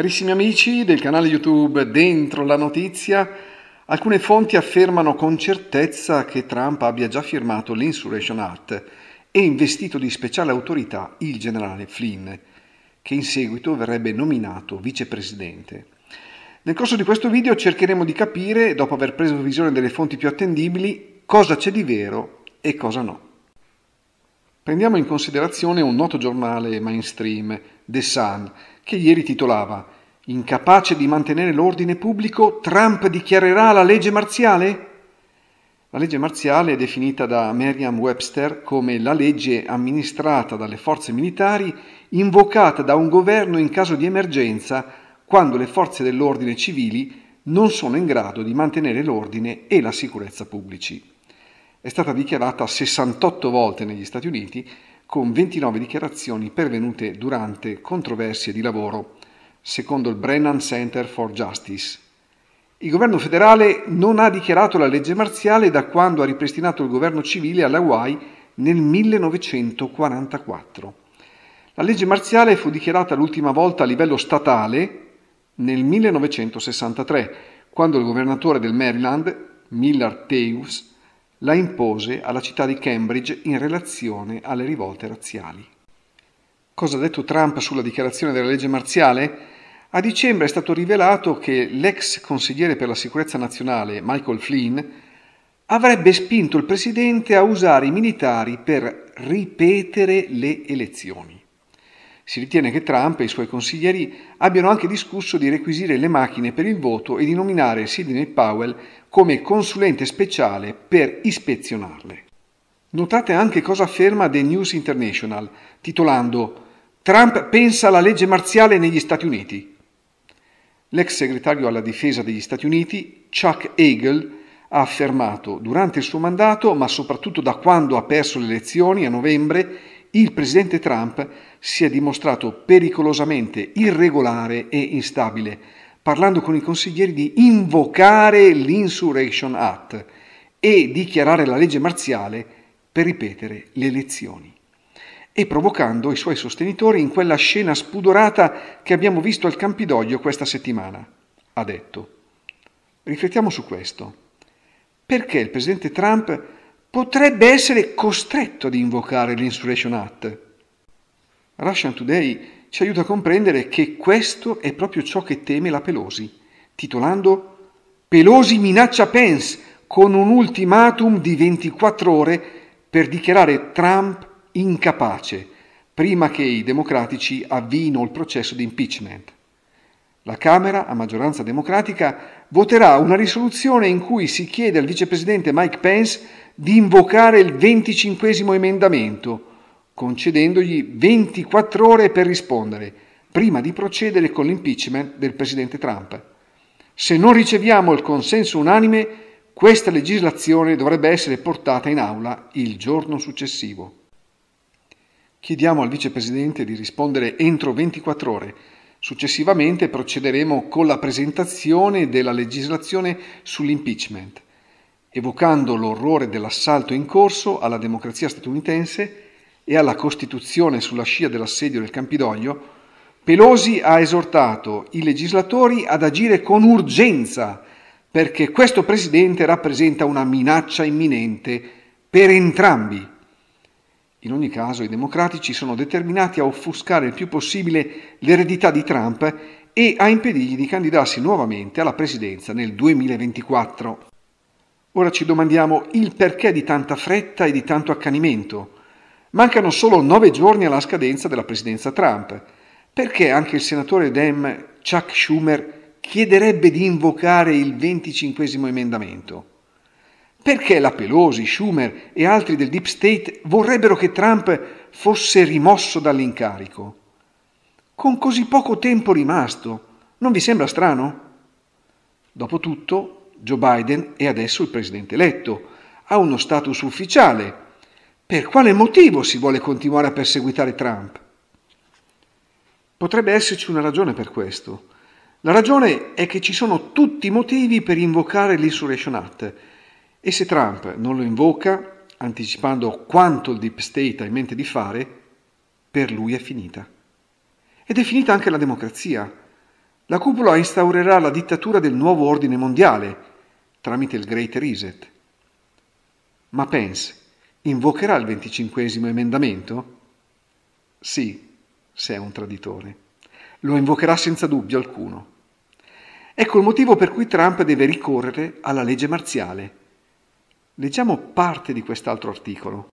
Carissimi amici del canale YouTube Dentro la notizia, alcune fonti affermano con certezza che Trump abbia già firmato l'Insurrection Act e investito di speciale autorità il generale Flynn, che in seguito verrebbe nominato vicepresidente. Nel corso di questo video cercheremo di capire, dopo aver preso visione delle fonti più attendibili, cosa c'è di vero e cosa no. Prendiamo in considerazione un noto giornale mainstream, The Sun, che ieri titolava Incapace di mantenere l'ordine pubblico, Trump dichiarerà la legge marziale? La legge marziale è definita da Merriam-Webster come la legge amministrata dalle forze militari invocata da un governo in caso di emergenza quando le forze dell'ordine civili non sono in grado di mantenere l'ordine e la sicurezza pubblici. È stata dichiarata 68 volte negli Stati Uniti con 29 dichiarazioni pervenute durante controversie di lavoro, secondo il Brennan Center for Justice. Il governo federale non ha dichiarato la legge marziale da quando ha ripristinato il governo civile alle Hawaii nel 1944. La legge marziale fu dichiarata l'ultima volta a livello statale nel 1963, quando il governatore del Maryland, Millard Teus, la impose alla città di Cambridge in relazione alle rivolte razziali. Cosa ha detto Trump sulla dichiarazione della legge marziale? A dicembre è stato rivelato che l'ex consigliere per la sicurezza nazionale Michael Flynn avrebbe spinto il presidente a usare i militari per ripetere le elezioni. Si ritiene che Trump e i suoi consiglieri abbiano anche discusso di requisire le macchine per il voto e di nominare Sidney Powell come consulente speciale per ispezionarle. Notate anche cosa afferma The News International, titolando Trump pensa alla legge marziale negli Stati Uniti. L'ex segretario alla difesa degli Stati Uniti, Chuck Hagel, ha affermato durante il suo mandato, ma soprattutto da quando ha perso le elezioni a novembre, il presidente Trump si è dimostrato pericolosamente irregolare e instabile, parlando con i consiglieri di invocare l'Insurrection Act e dichiarare la legge marziale per ripetere le elezioni e provocando i suoi sostenitori in quella scena spudorata che abbiamo visto al Campidoglio questa settimana, ha detto. Riflettiamo su questo. Perché il presidente Trump potrebbe essere costretto ad invocare l'Insurrection Act. Russian Today ci aiuta a comprendere che questo è proprio ciò che teme la Pelosi, titolando Pelosi minaccia Pence con un ultimatum di 24 ore per dichiarare Trump incapace, prima che i democratici avvino il processo di impeachment. La Camera, a maggioranza democratica, voterà una risoluzione in cui si chiede al vicepresidente Mike Pence di invocare il 25 emendamento, concedendogli 24 ore per rispondere, prima di procedere con l'impeachment del presidente Trump. Se non riceviamo il consenso unanime, questa legislazione dovrebbe essere portata in aula il giorno successivo. Chiediamo al vicepresidente di rispondere entro 24 ore Successivamente procederemo con la presentazione della legislazione sull'impeachment, evocando l'orrore dell'assalto in corso alla democrazia statunitense e alla Costituzione sulla scia dell'assedio del Campidoglio, Pelosi ha esortato i legislatori ad agire con urgenza perché questo presidente rappresenta una minaccia imminente per entrambi in ogni caso i democratici sono determinati a offuscare il più possibile l'eredità di Trump e a impedirgli di candidarsi nuovamente alla presidenza nel 2024. Ora ci domandiamo il perché di tanta fretta e di tanto accanimento. Mancano solo nove giorni alla scadenza della presidenza Trump. Perché anche il senatore Dem Chuck Schumer chiederebbe di invocare il 25 emendamento? Perché la Pelosi, Schumer e altri del Deep State vorrebbero che Trump fosse rimosso dall'incarico? Con così poco tempo rimasto, non vi sembra strano? Dopotutto, Joe Biden è adesso il presidente eletto, ha uno status ufficiale. Per quale motivo si vuole continuare a perseguitare Trump? Potrebbe esserci una ragione per questo. La ragione è che ci sono tutti i motivi per invocare l'Insurrection Act e se Trump non lo invoca, anticipando quanto il deep state ha in mente di fare, per lui è finita. Ed è finita anche la democrazia. La cupola instaurerà la dittatura del nuovo ordine mondiale tramite il Great Reset. Ma Pence invocherà il venticinquesimo emendamento? Sì, se è un traditore. Lo invocherà senza dubbio alcuno. Ecco il motivo per cui Trump deve ricorrere alla legge marziale Leggiamo parte di quest'altro articolo.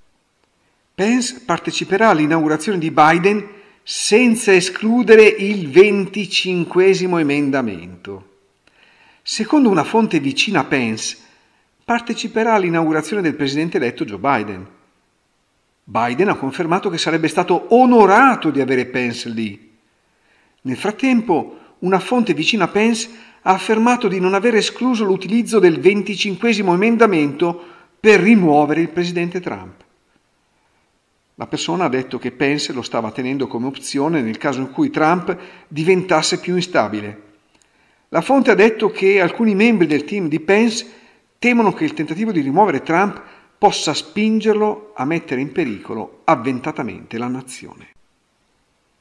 Pence parteciperà all'inaugurazione di Biden senza escludere il 25 emendamento. Secondo una fonte vicina a Pence, parteciperà all'inaugurazione del presidente eletto Joe Biden. Biden ha confermato che sarebbe stato onorato di avere Pence lì. Nel frattempo, una fonte vicina a Pence ha affermato di non aver escluso l'utilizzo del 25 emendamento per rimuovere il presidente Trump. La persona ha detto che Pence lo stava tenendo come opzione nel caso in cui Trump diventasse più instabile. La fonte ha detto che alcuni membri del team di Pence temono che il tentativo di rimuovere Trump possa spingerlo a mettere in pericolo avventatamente la nazione.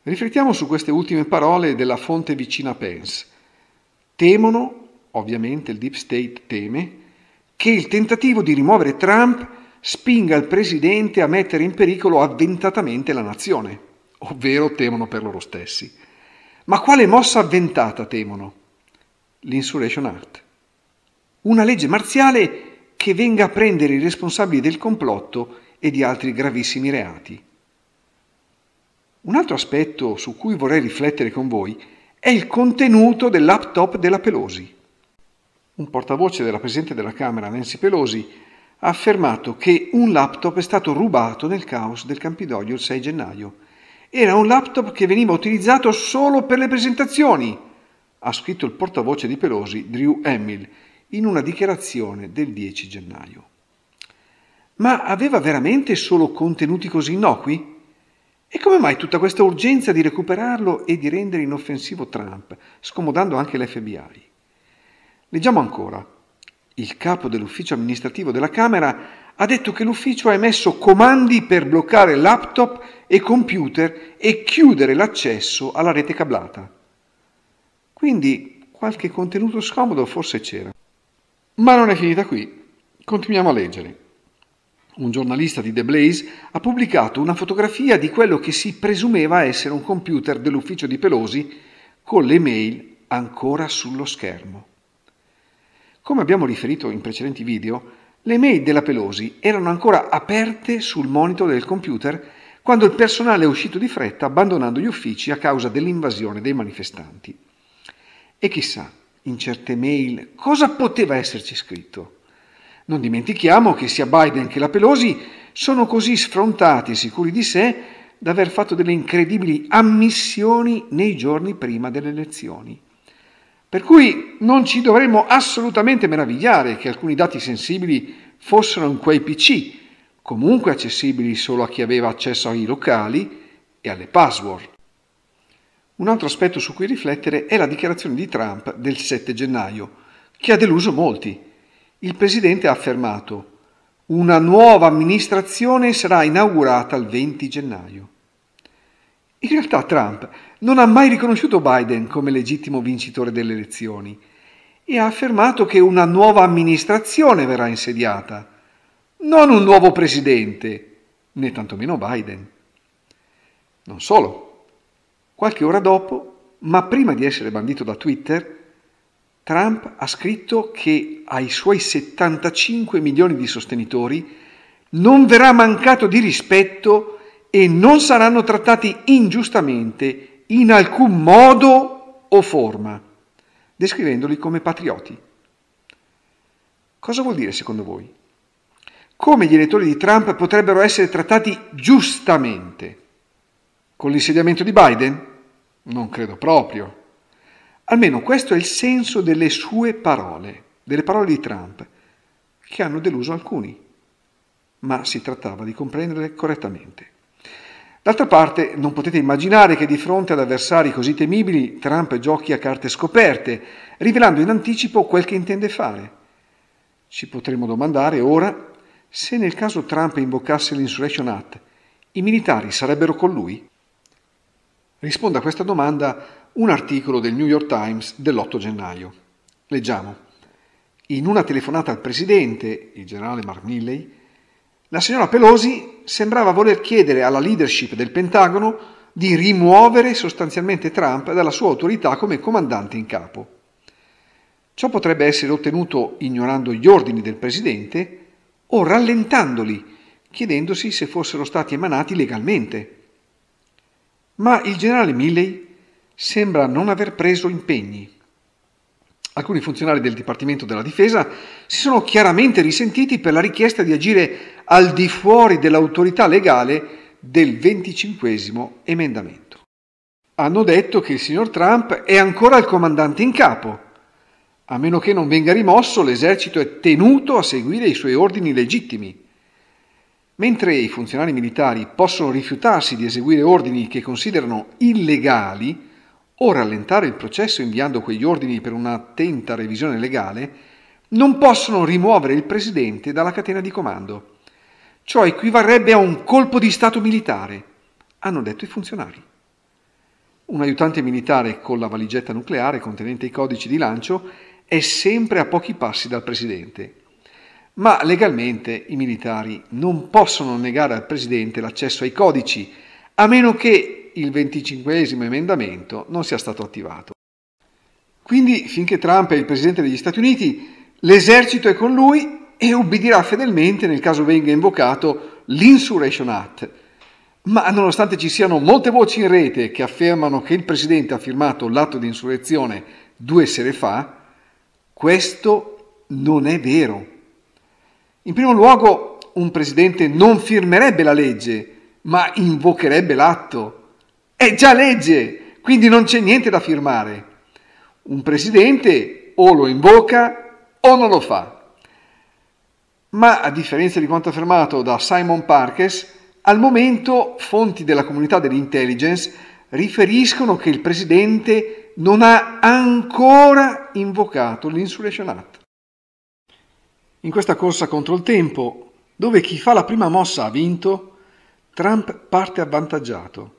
Riflettiamo su queste ultime parole della fonte vicina a Pence. Temono, ovviamente il Deep State teme, che il tentativo di rimuovere Trump spinga il presidente a mettere in pericolo avventatamente la nazione, ovvero temono per loro stessi. Ma quale mossa avventata temono? L'Insurrection Act. Una legge marziale che venga a prendere i responsabili del complotto e di altri gravissimi reati. Un altro aspetto su cui vorrei riflettere con voi è il contenuto del laptop della Pelosi un portavoce della Presidente della Camera, Nancy Pelosi, ha affermato che un laptop è stato rubato nel caos del Campidoglio il 6 gennaio. Era un laptop che veniva utilizzato solo per le presentazioni, ha scritto il portavoce di Pelosi, Drew Hamill, in una dichiarazione del 10 gennaio. Ma aveva veramente solo contenuti così innocui? E come mai tutta questa urgenza di recuperarlo e di rendere inoffensivo Trump, scomodando anche l'FBI? Leggiamo ancora. Il capo dell'ufficio amministrativo della Camera ha detto che l'ufficio ha emesso comandi per bloccare laptop e computer e chiudere l'accesso alla rete cablata. Quindi qualche contenuto scomodo forse c'era. Ma non è finita qui. Continuiamo a leggere. Un giornalista di The Blaze ha pubblicato una fotografia di quello che si presumeva essere un computer dell'ufficio di Pelosi con le mail ancora sullo schermo. Come abbiamo riferito in precedenti video, le mail della Pelosi erano ancora aperte sul monitor del computer quando il personale è uscito di fretta abbandonando gli uffici a causa dell'invasione dei manifestanti. E chissà, in certe mail cosa poteva esserci scritto? Non dimentichiamo che sia Biden che la Pelosi sono così sfrontati e sicuri di sé da aver fatto delle incredibili ammissioni nei giorni prima delle elezioni. Per cui non ci dovremmo assolutamente meravigliare che alcuni dati sensibili fossero in quei PC, comunque accessibili solo a chi aveva accesso ai locali e alle password. Un altro aspetto su cui riflettere è la dichiarazione di Trump del 7 gennaio, che ha deluso molti. Il presidente ha affermato una nuova amministrazione sarà inaugurata il 20 gennaio. In realtà Trump non ha mai riconosciuto Biden come legittimo vincitore delle elezioni e ha affermato che una nuova amministrazione verrà insediata, non un nuovo presidente, né tantomeno Biden. Non solo. Qualche ora dopo, ma prima di essere bandito da Twitter, Trump ha scritto che ai suoi 75 milioni di sostenitori non verrà mancato di rispetto e non saranno trattati ingiustamente in alcun modo o forma, descrivendoli come patrioti. Cosa vuol dire secondo voi? Come gli elettori di Trump potrebbero essere trattati giustamente? Con l'insediamento di Biden? Non credo proprio. Almeno questo è il senso delle sue parole, delle parole di Trump, che hanno deluso alcuni, ma si trattava di comprenderle correttamente. D'altra parte non potete immaginare che di fronte ad avversari così temibili Trump giochi a carte scoperte, rivelando in anticipo quel che intende fare. Ci potremmo domandare ora se nel caso Trump invocasse l'Insurrection Act, i militari sarebbero con lui? Risponde a questa domanda un articolo del New York Times dell'8 gennaio. Leggiamo. In una telefonata al presidente, il generale Mark Milley, la signora Pelosi sembrava voler chiedere alla leadership del Pentagono di rimuovere sostanzialmente Trump dalla sua autorità come comandante in capo. Ciò potrebbe essere ottenuto ignorando gli ordini del Presidente o rallentandoli, chiedendosi se fossero stati emanati legalmente. Ma il generale Milley sembra non aver preso impegni. Alcuni funzionari del Dipartimento della Difesa si sono chiaramente risentiti per la richiesta di agire al di fuori dell'autorità legale del 25 emendamento. Hanno detto che il signor Trump è ancora il comandante in capo. A meno che non venga rimosso, l'esercito è tenuto a seguire i suoi ordini legittimi. Mentre i funzionari militari possono rifiutarsi di eseguire ordini che considerano illegali, o rallentare il processo inviando quegli ordini per un'attenta revisione legale, non possono rimuovere il presidente dalla catena di comando. Ciò equivarrebbe a un colpo di Stato militare, hanno detto i funzionari. Un aiutante militare con la valigetta nucleare contenente i codici di lancio è sempre a pochi passi dal presidente. Ma legalmente i militari non possono negare al presidente l'accesso ai codici, a meno che il 25 emendamento non sia stato attivato. Quindi finché Trump è il presidente degli Stati Uniti, l'esercito è con lui e ubbidirà fedelmente nel caso venga invocato l'Insurrection Act. Ma nonostante ci siano molte voci in rete che affermano che il presidente ha firmato l'atto di insurrezione due sere fa, questo non è vero. In primo luogo, un presidente non firmerebbe la legge, ma invocherebbe l'atto. È già legge, quindi non c'è niente da firmare. Un presidente o lo invoca o non lo fa. Ma a differenza di quanto affermato da Simon Parkes, al momento fonti della comunità dell'intelligence riferiscono che il presidente non ha ancora invocato l'Insurrection Act. In questa corsa contro il tempo, dove chi fa la prima mossa ha vinto, Trump parte avvantaggiato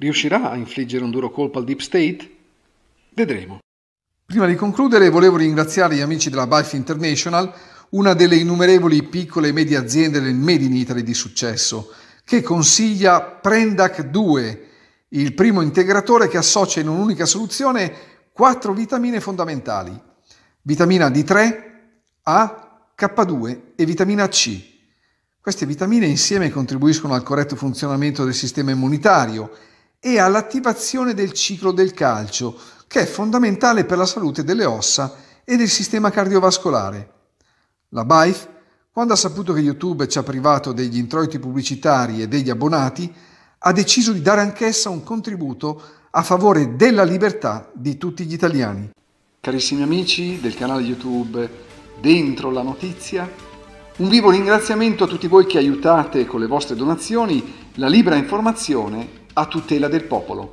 Riuscirà a infliggere un duro colpo al Deep State? Vedremo. Prima di concludere volevo ringraziare gli amici della Bife International, una delle innumerevoli piccole e medie aziende del Made in Italy di successo, che consiglia Prendac 2, il primo integratore che associa in un'unica soluzione quattro vitamine fondamentali, vitamina D3, A, K2 e vitamina C. Queste vitamine insieme contribuiscono al corretto funzionamento del sistema immunitario e all'attivazione del ciclo del calcio, che è fondamentale per la salute delle ossa e del sistema cardiovascolare. La BAIF, quando ha saputo che YouTube ci ha privato degli introiti pubblicitari e degli abbonati, ha deciso di dare anch'essa un contributo a favore della libertà di tutti gli italiani. Carissimi amici del canale YouTube Dentro la Notizia, un vivo ringraziamento a tutti voi che aiutate con le vostre donazioni la libera informazione a tutela del popolo.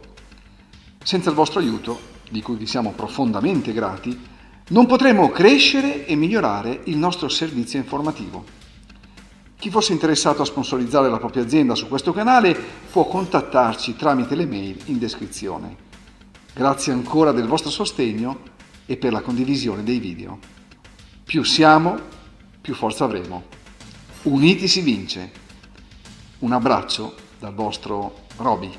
Senza il vostro aiuto, di cui vi siamo profondamente grati, non potremo crescere e migliorare il nostro servizio informativo. Chi fosse interessato a sponsorizzare la propria azienda su questo canale può contattarci tramite le mail in descrizione. Grazie ancora del vostro sostegno e per la condivisione dei video. Più siamo, più forza avremo. Uniti si vince. Un abbraccio dal vostro Roby.